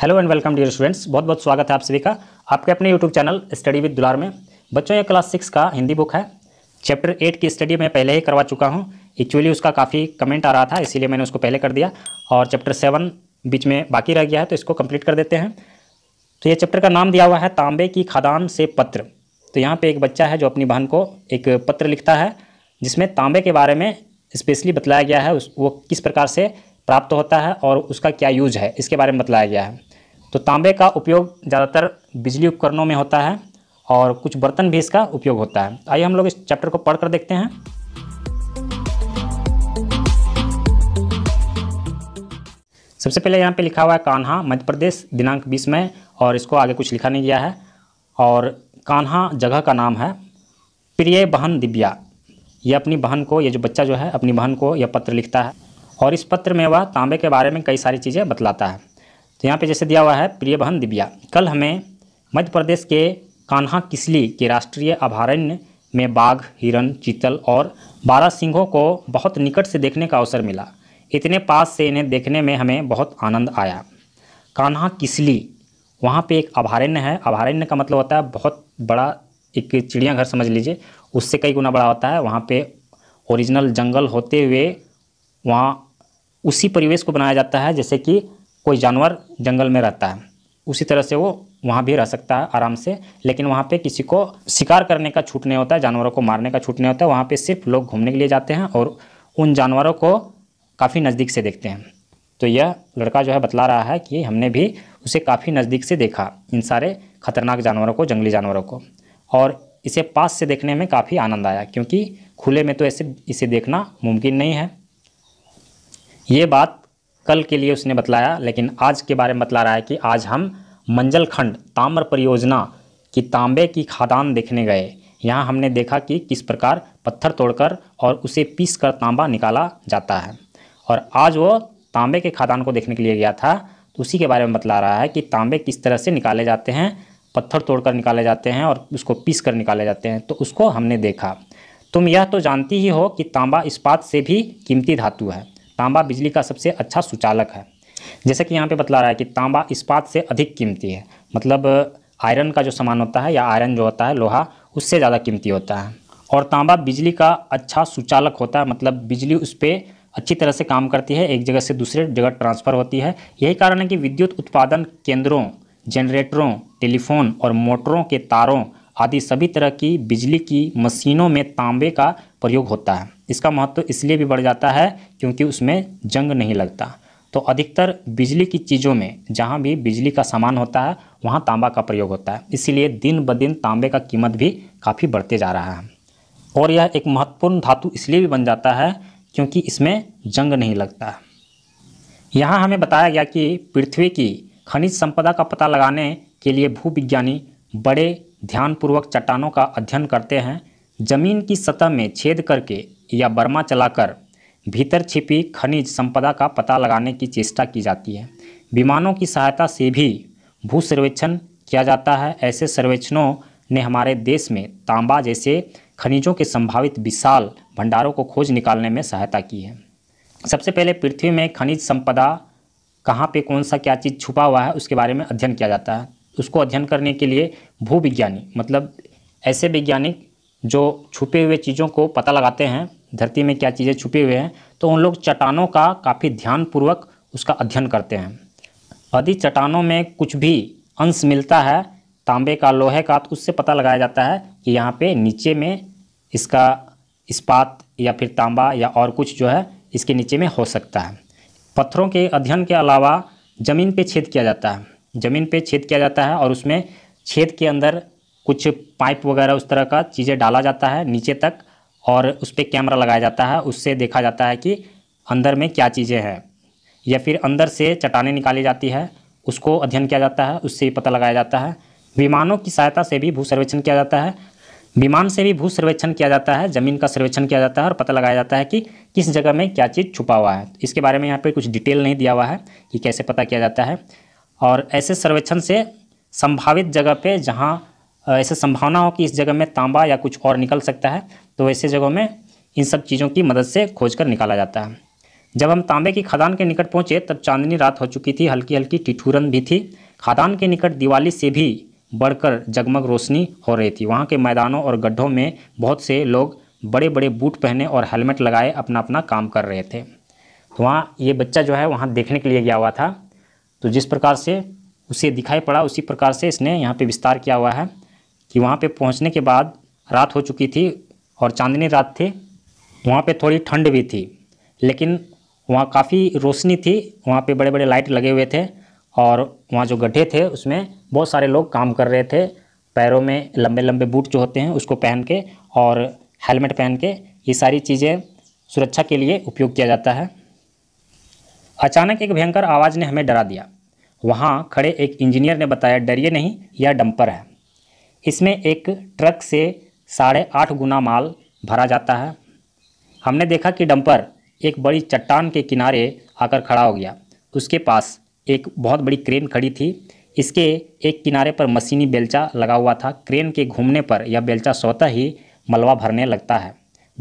hello and welcome dear students बहुत बहुत स्वागत है आप सभी का आपके अपने यूट्यूब चैनल स्टडी विद दुलार में बच्चों ये क्लास सिक्स का हिंदी बुक है चैप्टर एट की स्टडी मैं पहले ही करवा चुका हूँ एक्चुअली उसका काफ़ी कमेंट आ रहा था इसीलिए मैंने उसको पहले कर दिया और चैप्टर सेवन बीच में बाकी रह गया है तो इसको कम्प्लीट कर देते हैं तो ये चैप्टर का नाम दिया हुआ है तांबे की खदान से पत्र तो यहाँ पर एक बच्चा है जो अपनी बहन को एक पत्र लिखता है जिसमें तांबे के बारे में स्पेशली बतलाया गया है उस वो किस प्रकार से प्राप्त होता है और उसका क्या यूज है इसके बारे में बतलाया गया है तो तांबे का उपयोग ज़्यादातर बिजली उपकरणों में होता है और कुछ बर्तन भी इसका उपयोग होता है आइए हम लोग इस चैप्टर को पढ़कर देखते हैं सबसे पहले यहाँ पे लिखा हुआ है कान्हा मध्य प्रदेश दिनांक 20 में और इसको आगे कुछ लिखा नहीं गया है और कान्हा जगह का नाम है प्रिय बहन दिव्या ये अपनी बहन को ये जो बच्चा जो है अपनी बहन को यह पत्र लिखता है और इस पत्र में वह तांबे के बारे में कई सारी चीज़ें बतलाता है तो यहाँ पे जैसे दिया हुआ है प्रिय बहन दिव्या कल हमें मध्य प्रदेश के कान्हा किसली के राष्ट्रीय अभयारण्य में बाघ हिरण चीतल और बारह सिंहों को बहुत निकट से देखने का अवसर मिला इतने पास से इन्हें देखने में हमें बहुत आनंद आया कान्हा किसली वहाँ पे एक अभयारण्य है अभयारण्य का मतलब होता है बहुत बड़ा एक चिड़ियाघर समझ लीजिए उससे कई गुना बड़ा होता है वहाँ पे ओरिजिनल जंगल होते हुए वहाँ उसी परिवेश को बनाया जाता है जैसे कि कोई जानवर जंगल में रहता है उसी तरह से वो वहाँ भी रह सकता है आराम से लेकिन वहाँ पे किसी को शिकार करने का छूट नहीं होता है जानवरों को मारने का छूट नहीं होता है वहाँ पर सिर्फ लोग घूमने के लिए जाते हैं और उन जानवरों को काफ़ी नज़दीक से देखते हैं तो यह लड़का जो है बतला रहा है कि हमने भी उसे काफ़ी नज़दीक से देखा इन सारे खतरनाक जानवरों को जंगली जानवरों को और इसे पास से देखने में काफ़ी आनंद आया क्योंकि खुले में तो ऐसे इसे देखना मुमकिन नहीं है ये बात कल के लिए उसने बतलाया लेकिन आज के बारे में बतला रहा है कि आज हम मंजलखंड ताम्र परियोजना की तांबे की खादान देखने गए यहाँ हमने देखा कि किस प्रकार पत्थर तोड़कर और उसे पीस कर तांबा निकाला जाता है और आज वो तांबे के खादान को देखने के लिए गया था तो उसी के बारे में बतला रहा है कि तांबे किस तरह से निकाले जाते हैं पत्थर तोड़कर निकाले जाते हैं और उसको पीस कर निकाले जाते हैं तो उसको हमने देखा तुम यह तो जानती ही हो कि तांबा इस्पात से भी कीमती धातु है तांबा बिजली का सबसे अच्छा सुचालक है जैसे कि यहाँ पे बतला रहा है कि तांबा इस्पात से अधिक कीमती है मतलब आयरन का जो सामान होता है या आयरन जो होता है लोहा उससे ज़्यादा कीमती होता है और तांबा बिजली का अच्छा सुचालक होता है मतलब बिजली उस पर अच्छी तरह से काम करती है एक जगह से दूसरे जगह ट्रांसफ़र होती है यही कारण है कि विद्युत उत्पादन केंद्रों जनरेटरों टेलीफोन और मोटरों के तारों आदि सभी तरह की बिजली की मशीनों में तांबे का प्रयोग होता है इसका महत्व इसलिए भी बढ़ जाता है क्योंकि उसमें जंग नहीं लगता तो अधिकतर बिजली की चीज़ों में जहाँ भी बिजली का सामान होता है वहाँ तांबा का प्रयोग होता है इसीलिए दिन ब दिन तांबे का कीमत भी काफ़ी बढ़ते जा रहा है और यह एक महत्वपूर्ण धातु इसलिए भी बन जाता है क्योंकि इसमें जंग नहीं लगता यहाँ हमें बताया गया कि पृथ्वी की खनिज संपदा का पता लगाने के लिए भूविज्ञानी बड़े ध्यानपूर्वक चट्टानों का अध्ययन करते हैं जमीन की सतह में छेद करके या बर्मा चलाकर भीतर छिपी खनिज संपदा का पता लगाने की चेष्टा की जाती है विमानों की सहायता से भी भू सर्वेक्षण किया जाता है ऐसे सर्वेक्षणों ने हमारे देश में तांबा जैसे खनिजों के संभावित विशाल भंडारों को खोज निकालने में सहायता की है सबसे पहले पृथ्वी में खनिज संपदा कहाँ पे कौन सा क्या चीज़ छुपा हुआ है उसके बारे में अध्ययन किया जाता है उसको अध्ययन करने के लिए भूविज्ञानी मतलब ऐसे वैज्ञानिक जो छुपे हुए चीज़ों को पता लगाते हैं धरती में क्या चीज़ें छुपे हुए हैं तो उन लोग चट्टानों का काफ़ी ध्यानपूर्वक उसका अध्ययन करते हैं यदि चट्टानों में कुछ भी अंश मिलता है तांबे का लोहे का तो उससे पता लगाया जाता है कि यहाँ पे नीचे में इसका इस्पात या फिर तांबा या और कुछ जो है इसके नीचे में हो सकता है पत्थरों के अध्ययन के अलावा ज़मीन पे छेद किया जाता है ज़मीन पे छेद किया जाता है और उसमें छेद के अंदर कुछ पाइप वगैरह उस तरह का चीज़ें डाला जाता है नीचे तक और उस पर कैमरा लगाया जाता है उससे देखा जाता है कि अंदर में क्या चीज़ें हैं या फिर अंदर से चटाने निकाली जाती है उसको अध्ययन किया जाता है उससे भी पता लगाया जाता है विमानों की सहायता से भी भू सर्वेक्षण किया जाता है विमान से भी भू सर्वेक्षण किया जाता है ज़मीन का सर्वेक्षण किया जाता है और पता लगाया जाता है कि किस जगह में क्या चीज़ छुपा हुआ है इसके बारे में यहाँ पर कुछ डिटेल नहीं दिया हुआ है कि कैसे पता किया जाता है और ऐसे सर्वेक्षण से संभावित जगह पर जहाँ ऐसे संभावना हो कि इस जगह में तांबा या कुछ और निकल सकता है तो ऐसे जगहों में इन सब चीज़ों की मदद से खोज कर निकाला जाता है जब हम तांबे की खदान के निकट पहुँचे तब चांदनी रात हो चुकी थी हल्की हल्की टिठूरन भी थी खदान के निकट दिवाली से भी बढ़कर जगमग रोशनी हो रही थी वहाँ के मैदानों और गड्ढों में बहुत से लोग बड़े बड़े बूट पहने और हेलमेट लगाए अपना अपना काम कर रहे थे तो वहाँ ये बच्चा जो है वहाँ देखने के लिए गया हुआ था तो जिस प्रकार से उसे दिखाई पड़ा उसी प्रकार से इसने यहाँ पे विस्तार किया हुआ है कि वहाँ पे पहुँचने के बाद रात हो चुकी थी और चांदनी रात थी वहाँ पे थोड़ी ठंड भी थी लेकिन वहाँ काफ़ी रोशनी थी वहाँ पे बड़े बड़े लाइट लगे हुए थे और वहाँ जो गड्ढे थे उसमें बहुत सारे लोग काम कर रहे थे पैरों में लंबे लंबे बूट जो होते हैं उसको पहन के और हेलमेट पहन के ये सारी चीज़ें सुरक्षा के लिए उपयोग किया जाता है अचानक एक भयंकर आवाज़ ने हमें डरा दिया वहाँ खड़े एक इंजीनियर ने बताया डरिए नहीं यह डंपर है इसमें एक ट्रक से साढ़े आठ गुना माल भरा जाता है हमने देखा कि डंपर एक बड़ी चट्टान के किनारे आकर खड़ा हो गया उसके पास एक बहुत बड़ी क्रेन खड़ी थी इसके एक किनारे पर मशीनी बेलचा लगा हुआ था क्रेन के घूमने पर यह बेलचा स्वतः ही मलबा भरने लगता है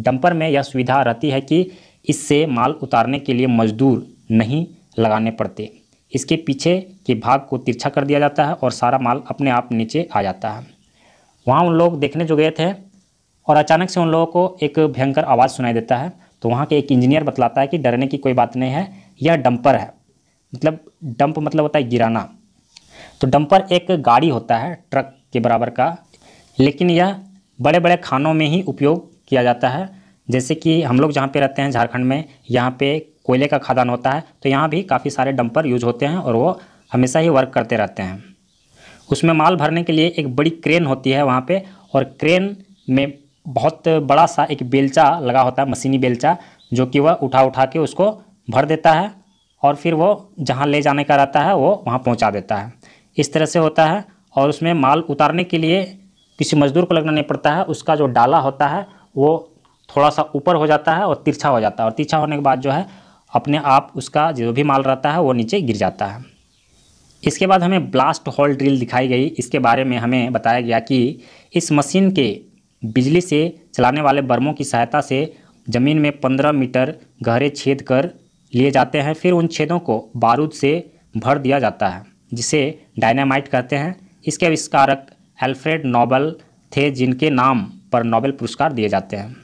डंपर में यह सुविधा रहती है कि इससे माल उतारने के लिए मजदूर नहीं लगाने पड़ते इसके पीछे के भाग को तिरछा कर दिया जाता है और सारा माल अपने आप नीचे आ जाता है वहाँ उन लोग देखने जो गए थे और अचानक से उन लोगों को एक भयंकर आवाज़ सुनाई देता है तो वहाँ के एक इंजीनियर बतलाता है कि डरने की कोई बात नहीं है यह डंपर है मतलब डंप मतलब होता है गिराना तो डंपर एक गाड़ी होता है ट्रक के बराबर का लेकिन यह बड़े बड़े खानों में ही उपयोग किया जाता है जैसे कि हम लोग जहाँ पे रहते हैं झारखंड में यहाँ पे कोयले का खादान होता है तो यहाँ भी काफ़ी सारे डंपर यूज होते हैं और वो हमेशा ही वर्क करते रहते हैं उसमें माल भरने के लिए एक बड़ी क्रेन होती है वहाँ पे और क्रेन में बहुत बड़ा सा एक बेलचा लगा होता है मशीनी बेलचा जो कि वह उठा उठा के उसको भर देता है और फिर वो जहाँ ले जाने का रहता है वो वहाँ पहुँचा देता है इस तरह से होता है और उसमें माल उतारने के लिए किसी मजदूर को लगना नहीं पड़ता है उसका जो डाला होता है वो थोड़ा सा ऊपर हो जाता है और तिरछा हो जाता है और तिरछा होने के बाद जो है अपने आप उसका जो भी माल रहता है वो नीचे गिर जाता है इसके बाद हमें ब्लास्ट हॉल ड्रिल दिखाई गई इसके बारे में हमें बताया गया कि इस मशीन के बिजली से चलाने वाले बर्मों की सहायता से ज़मीन में 15 मीटर गहरे छेद कर लिए जाते हैं फिर उन छेदों को बारूद से भर दिया जाता है जिसे डायनामाइट कहते हैं इसके आविष्कारक एल्फ्रेड नोबल थे जिनके नाम पर नोबेल पुरस्कार दिए जाते हैं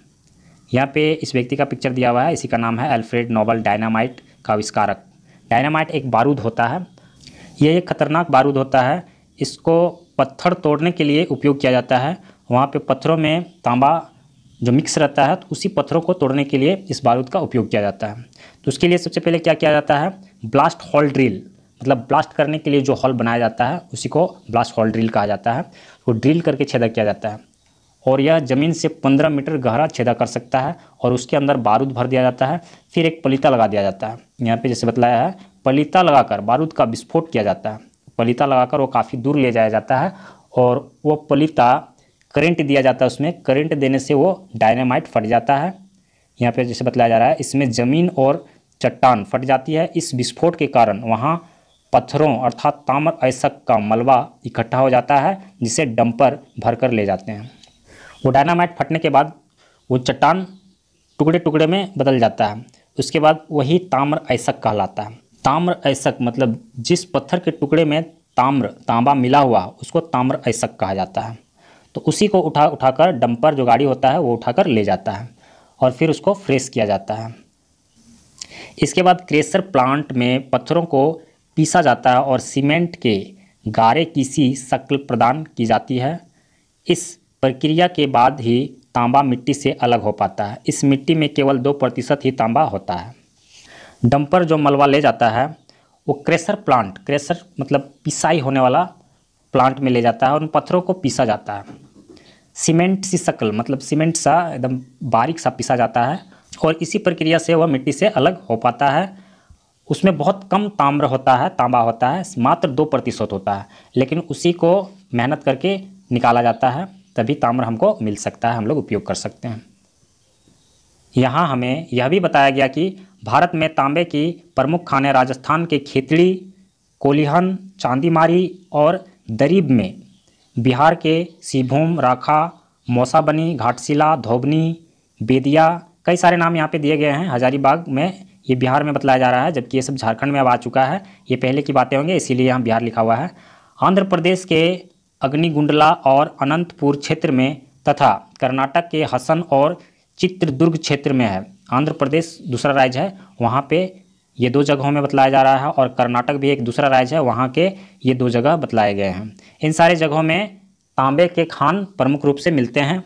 यहाँ पे इस व्यक्ति का पिक्चर दिया हुआ है इसी का नाम है एल्फ्रेड नोबल डायनामाइट का आविष्कारक डायनामाइट एक बारूद होता है ये एक ख़तरनाक बारूद होता है इसको पत्थर तोड़ने के लिए उपयोग किया जाता है वहाँ पे पत्थरों में तांबा जो मिक्स रहता है तो उसी पत्थरों को तोड़ने के लिए इस बारूद का उपयोग किया जाता है तो उसके लिए सबसे पहले क्या किया जाता है ब्लास्ट हॉल ड्रिल मतलब ब्लास्ट करने के लिए जो हॉल बनाया जाता है उसी को ब्लास्ट हॉल ड्रिल कहा जाता है वो तो ड्रिल करके छेदा किया जाता है और यह ज़मीन से पंद्रह मीटर गहरा छेदा कर सकता है और उसके अंदर बारूद भर दिया जाता है फिर एक पलीता लगा दिया जाता है यहाँ पे जैसे बतलाया है पलीता लगाकर बारूद का विस्फोट किया जाता है पलीता लगाकर वो काफ़ी दूर ले जाया जाता है और वो पलीता करंट दिया जाता है उसमें करंट देने से वो डायनामाइट फट जाता है यहाँ पे जैसे बताया जा रहा है इसमें ज़मीन और चट्टान फट जाती है इस विस्फोट के कारण वहाँ पत्थरों अर्थात ताम्र ऐसक का मलबा इकट्ठा हो जाता है जिसे डंपर भर कर ले जाते हैं वो डायनामाइट फटने के बाद वो चट्टान टुकड़े टुकड़े में बदल जाता है उसके बाद वही ताम्र ऐसक कहलाता है ताम्र ऐसक मतलब जिस पत्थर के टुकड़े में ताम्र तांबा मिला हुआ उसको ताम्र ऐसक कहा जाता है तो उसी को उठा उठाकर डंपर जो गाड़ी होता है वो उठाकर ले जाता है और फिर उसको फ्रेश किया जाता है इसके बाद क्रेशर प्लांट में पत्थरों को पीसा जाता है और सीमेंट के गारे की सी शक्ल प्रदान की जाती है इस प्रक्रिया के बाद ही तांबा मिट्टी से अलग हो पाता है इस मिट्टी में केवल दो प्रतिशत ही तांबा होता है डंपर जो मलबा ले जाता है वो क्रेशर प्लांट क्रेशर मतलब पिसाई होने वाला प्लांट में ले जाता है और उन पत्थरों को पीसा जाता है सीमेंट सी शक्ल मतलब सीमेंट सा एकदम बारीक सा पीसा जाता है और इसी प्रक्रिया से वह मिट्टी से अलग हो पाता है उसमें बहुत कम ताम्र होता है तांबा होता है मात्र दो प्रतिशत होता है लेकिन उसी को मेहनत करके निकाला जाता है तभी ताम्र हमको मिल सकता है हम लोग उपयोग कर सकते हैं यहाँ हमें यह भी बताया गया कि भारत में तांबे की प्रमुख खाने राजस्थान के खेतड़ी कोलिहन चांदीमारी और दरीब में बिहार के सीभूम राखा मौसाबनी घाटशिला धोबनी बेदिया कई सारे नाम यहाँ पे दिए गए हैं हजारीबाग में ये बिहार में बताया जा रहा है जबकि ये सब झारखंड में अब आ चुका है ये पहले की बातें होंगे इसीलिए यहाँ बिहार लिखा हुआ है आंध्र प्रदेश के अग्निगुंडला और अनंतपुर क्षेत्र में तथा कर्नाटक के हसन और चित्रदुर्ग क्षेत्र में है आंध्र प्रदेश दूसरा राज्य है वहाँ पे ये दो जगहों में बतलाया जा रहा है और कर्नाटक भी एक दूसरा राज्य है वहाँ के ये दो जगह बतलाए गए हैं इन सारे जगहों में तांबे के खान प्रमुख रूप से मिलते हैं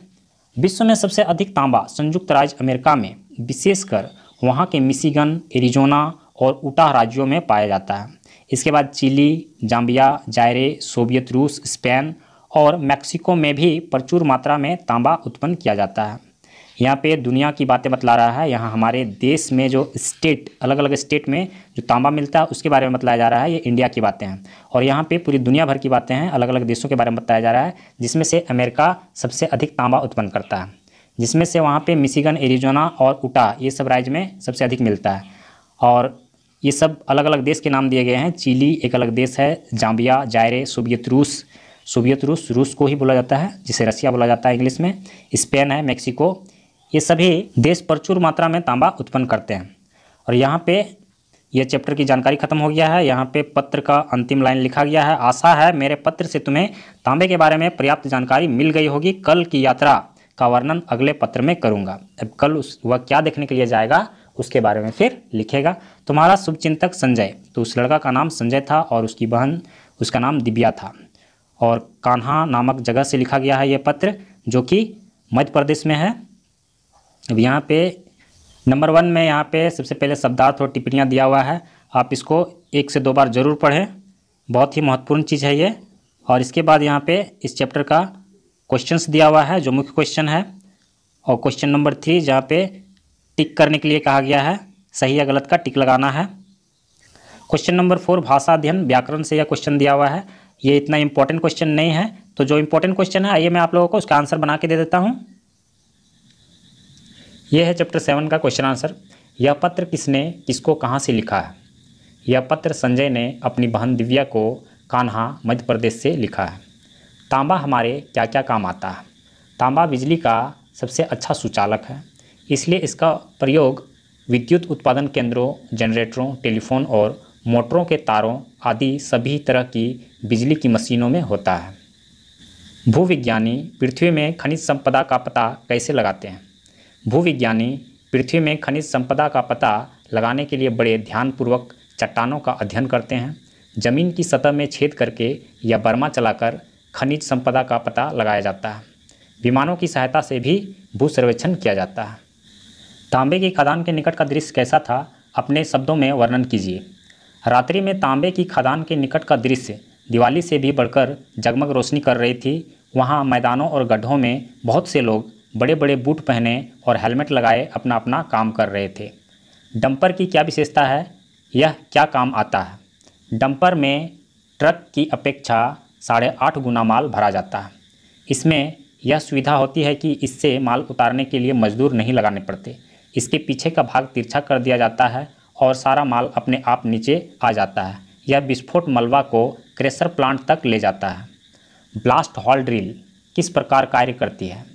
विश्व में सबसे अधिक तांबा संयुक्त राज्य अमेरिका में विशेषकर वहाँ के मिशीगन एरिजोना और उटाह राज्यों में पाया जाता है इसके बाद चिली जाम्बिया जायरे सोवियत रूस स्पेन और मैक्सिको में भी प्रचुर मात्रा में तांबा उत्पन्न किया जाता है यहाँ पे दुनिया की बातें बतला रहा है यहाँ हमारे देश में जो स्टेट अलग अलग स्टेट में जो तांबा मिलता है उसके बारे में बताया जा रहा है ये इंडिया की बातें हैं और यहाँ पे पूरी दुनिया भर की बातें हैं अलग अलग देशों के बारे में बताया जा रहा है जिसमें से अमेरिका सबसे अधिक तांबा उत्पन्न करता है जिसमें से वहाँ पर मिशिगन एरिजोना और उटा ये सब राज्य में सबसे अधिक मिलता है और ये सब अलग अलग देश के नाम दिए गए हैं चिली एक अलग देश है जाम्बिया जायरे सोवियत रूस सोवियत रूस रूस को ही बोला जाता है जिसे रसिया बोला जाता है इंग्लिश में स्पेन है मेक्सिको ये सभी देश प्रचुर मात्रा में तांबा उत्पन्न करते हैं और यहाँ पे यह चैप्टर की जानकारी खत्म हो गया है यहाँ पे पत्र का अंतिम लाइन लिखा गया है आशा है मेरे पत्र से तुम्हें तांबे के बारे में पर्याप्त जानकारी मिल गई होगी कल की यात्रा का वर्णन अगले पत्र में करूँगा अब कल उस वह क्या देखने के लिए जाएगा उसके बारे में फिर लिखेगा तुम्हारा शुभचिंतक संजय तो उस लड़का का नाम संजय था और उसकी बहन उसका नाम दिव्या था और कान्हा नामक जगह से लिखा गया है ये पत्र जो कि मध्य प्रदेश में है अब यहाँ पे नंबर वन में यहाँ पे सबसे पहले शब्दार्थ और टिप्पणियाँ दिया हुआ है आप इसको एक से दो बार जरूर पढ़ें बहुत ही महत्वपूर्ण चीज़ है ये और इसके बाद यहाँ पे इस चैप्टर का क्वेश्चंस दिया हुआ है जो मुख्य क्वेश्चन है और क्वेश्चन नंबर थ्री जहाँ पे टिक करने के लिए कहा गया है सही या गलत का टिक लगाना है क्वेश्चन नंबर फोर भाषा अध्ययन व्याकरण से यह क्वेश्चन दिया हुआ है ये इतना इंपॉर्टेंट क्वेश्चन नहीं है तो जो इंपॉर्टेंट क्वेश्चन है आइए मैं आप लोगों को उसका आंसर बना के दे देता हूँ यह है चैप्टर सेवन का क्वेश्चन आंसर यह पत्र किसने किसको कहाँ से लिखा है यह पत्र संजय ने अपनी बहन दिव्या को कान्हा मध्य प्रदेश से लिखा है तांबा हमारे क्या क्या काम आता है तांबा बिजली का सबसे अच्छा सुचालक है इसलिए इसका प्रयोग विद्युत उत्पादन केंद्रों जनरेटरों टेलीफोन और मोटरों के तारों आदि सभी तरह की बिजली की मशीनों में होता है भूविज्ञानी पृथ्वी में खनिज संपदा का पता कैसे लगाते हैं भूविज्ञानी पृथ्वी में खनिज संपदा का पता लगाने के लिए बड़े ध्यानपूर्वक चट्टानों का अध्ययन करते हैं जमीन की सतह में छेद करके या बर्मा चलाकर खनिज संपदा का पता लगाया जाता है विमानों की सहायता से भी भू सर्वेक्षण किया जाता है तांबे की खदान के निकट का दृश्य कैसा था अपने शब्दों में वर्णन कीजिए रात्रि में तांबे की खदान के निकट का दृश्य दिवाली से भी बढ़कर जगमग रोशनी कर रही थी वहाँ मैदानों और गड्ढों में बहुत से लोग बड़े बड़े बूट पहने और हेलमेट लगाए अपना अपना काम कर रहे थे डंपर की क्या विशेषता है यह क्या काम आता है डंपर में ट्रक की अपेक्षा साढ़े आठ गुना माल भरा जाता है इसमें यह सुविधा होती है कि इससे माल उतारने के लिए मजदूर नहीं लगाने पड़ते इसके पीछे का भाग तिरछा कर दिया जाता है और सारा माल अपने आप नीचे आ जाता है यह विस्फोट मलबा को क्रेशर प्लांट तक ले जाता है ब्लास्ट हॉल ड्रिल किस प्रकार कार्य करती है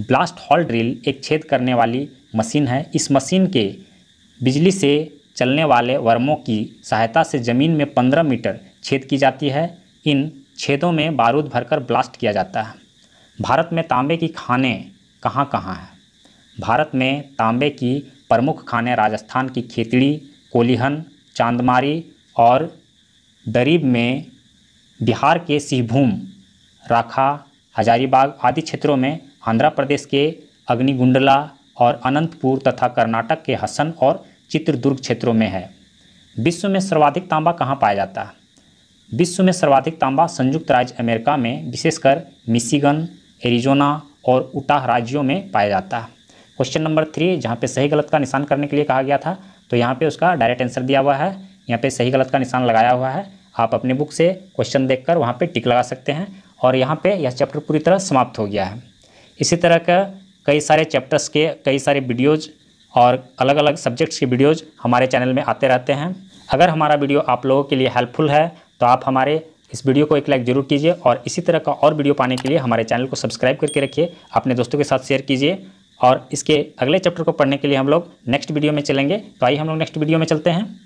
ब्लास्ट हॉल ड्रिल एक छेद करने वाली मशीन है इस मशीन के बिजली से चलने वाले वर्मों की सहायता से ज़मीन में 15 मीटर छेद की जाती है इन छेदों में बारूद भरकर ब्लास्ट किया जाता है भारत में तांबे की खाने कहाँ कहाँ हैं भारत में तांबे की प्रमुख खाने राजस्थान की खेतड़ी कोलिहन चांदमारी और दरीब में बिहार के सिंहभूम राखा हजारीबाग आदि क्षेत्रों में आंध्र प्रदेश के अग्निगुंडला और अनंतपुर तथा कर्नाटक के हसन और चित्रदुर्ग क्षेत्रों में है विश्व में सर्वाधिक तांबा कहाँ पाया जाता है विश्व में सर्वाधिक तांबा संयुक्त राज्य अमेरिका में विशेषकर मिशिगन एरिजोना और उटाह राज्यों में पाया जाता है क्वेश्चन नंबर थ्री जहाँ पे सही गलत का निशान करने के लिए कहा गया था तो यहाँ पे उसका डायरेक्ट आंसर दिया हुआ है यहाँ पे सही गलत का निशान लगाया हुआ है आप अपने बुक से क्वेश्चन देखकर वहाँ पर टिक लगा सकते हैं और यहाँ पे यह चैप्टर पूरी तरह समाप्त हो गया है इसी तरह का कई सारे चैप्टर्स के कई सारे वीडियोज़ और अलग अलग सब्जेक्ट्स के वीडियोज़ हमारे चैनल में आते रहते हैं अगर हमारा वीडियो आप लोगों के लिए हेल्पफुल है तो आप हमारे इस वीडियो को एक लाइक ज़रूर कीजिए और इसी तरह का और वीडियो पाने के लिए हमारे चैनल को सब्सक्राइब करके रखिए अपने दोस्तों के साथ शेयर कीजिए और इसके अगले चैप्टर को पढ़ने के लिए हम लोग नेक्स्ट वीडियो में चलेंगे तो आइए हम लोग नेक्स्ट वीडियो में चलते हैं